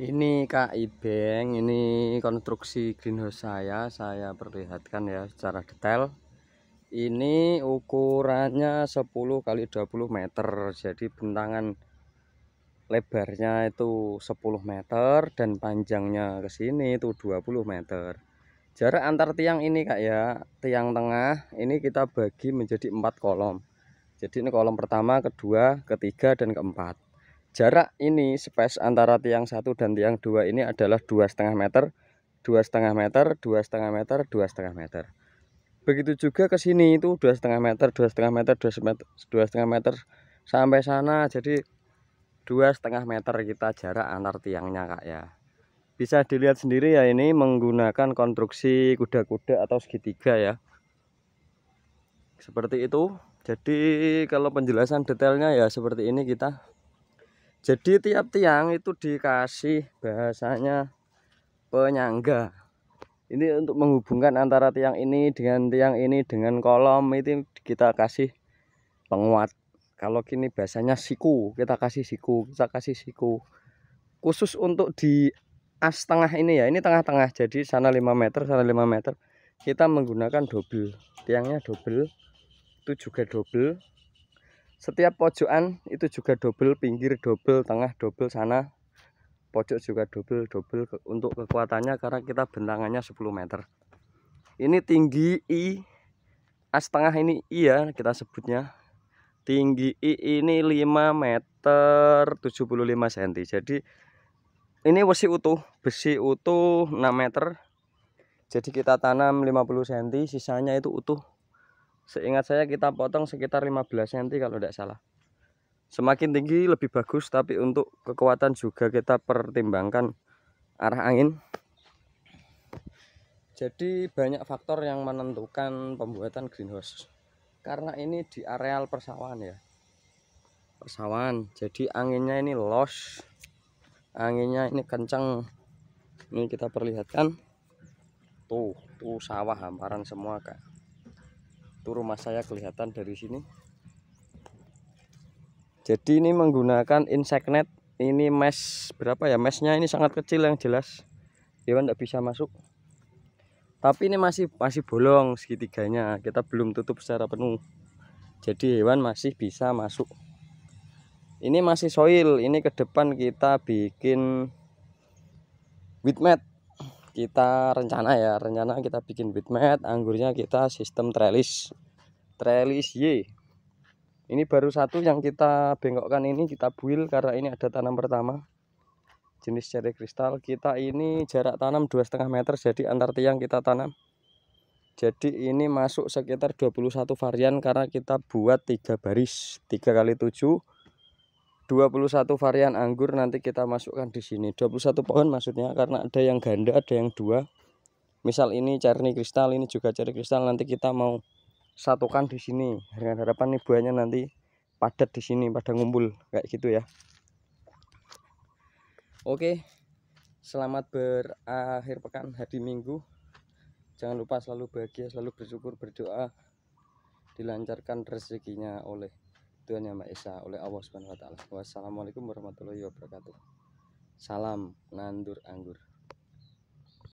ini Kak Ibeng ini konstruksi greenhouse saya saya perlihatkan ya secara detail ini ukurannya 10 kali 20 meter jadi bentangan lebarnya itu 10 meter dan panjangnya ke sini itu 20 meter jarak antar tiang ini Kak ya tiang tengah ini kita bagi menjadi empat kolom jadi ini kolom pertama kedua ketiga dan keempat Jarak ini space antara tiang satu dan tiang dua ini adalah dua setengah meter, dua setengah meter, dua setengah meter, dua setengah meter. Begitu juga ke sini itu dua setengah meter, dua setengah meter, dua setengah meter sampai sana. Jadi dua setengah meter kita jarak antar tiangnya kak ya. Bisa dilihat sendiri ya ini menggunakan konstruksi kuda-kuda atau segitiga ya. Seperti itu. Jadi kalau penjelasan detailnya ya seperti ini kita jadi tiap tiang itu dikasih bahasanya penyangga ini untuk menghubungkan antara tiang ini dengan tiang ini dengan kolom itu kita kasih penguat kalau kini bahasanya siku kita kasih siku kita kasih siku khusus untuk di as tengah ini ya ini tengah-tengah jadi sana 5 meter sana 5 meter kita menggunakan dobel tiangnya dobel itu juga dobel setiap pojokan itu juga double pinggir double tengah double sana pojok juga double double untuk kekuatannya karena kita bentangannya 10 meter ini tinggi I as tengah ini I ya kita sebutnya tinggi I ini 5 meter 75 cm jadi ini besi utuh besi utuh 6 meter jadi kita tanam 50 cm sisanya itu utuh Seingat saya kita potong sekitar 15 cm kalau tidak salah. Semakin tinggi lebih bagus tapi untuk kekuatan juga kita pertimbangkan arah angin. Jadi banyak faktor yang menentukan pembuatan greenhouse. Karena ini di areal persawahan ya. Persawahan. Jadi anginnya ini los. Anginnya ini kencang. Ini kita perlihatkan. Tuh, tuh sawah hamparan semua, Kak. Itu rumah saya kelihatan dari sini. Jadi ini menggunakan insect net. Ini mesh berapa ya? Meshnya ini sangat kecil yang jelas. Hewan tidak bisa masuk. Tapi ini masih masih bolong segitiganya. Kita belum tutup secara penuh. Jadi hewan masih bisa masuk. Ini masih soil. Ini ke depan kita bikin mat kita rencana ya rencana kita bikin bitmat anggurnya kita sistem trellis trellis Y ini baru satu yang kita bengkokkan ini kita build karena ini ada tanam pertama jenis cherry kristal kita ini jarak tanam dua setengah meter jadi antar tiang kita tanam jadi ini masuk sekitar 21 varian karena kita buat tiga baris tiga kali tujuh 21 varian anggur nanti kita masukkan di sini 21 pohon maksudnya karena ada yang ganda ada yang dua misal ini cerni kristal ini juga cerni kristal nanti kita mau satukan di sini dengan harapan nih buahnya nanti padat di sini pada ngumpul kayak gitu ya Oke selamat berakhir pekan hari Minggu jangan lupa selalu bahagia selalu bersyukur berdoa dilancarkan rezekinya oleh Tuhan Yang Maha Esa oleh Allah Subhanahu wa taala. Wassalamualaikum warahmatullahi wabarakatuh. Salam nandur anggur.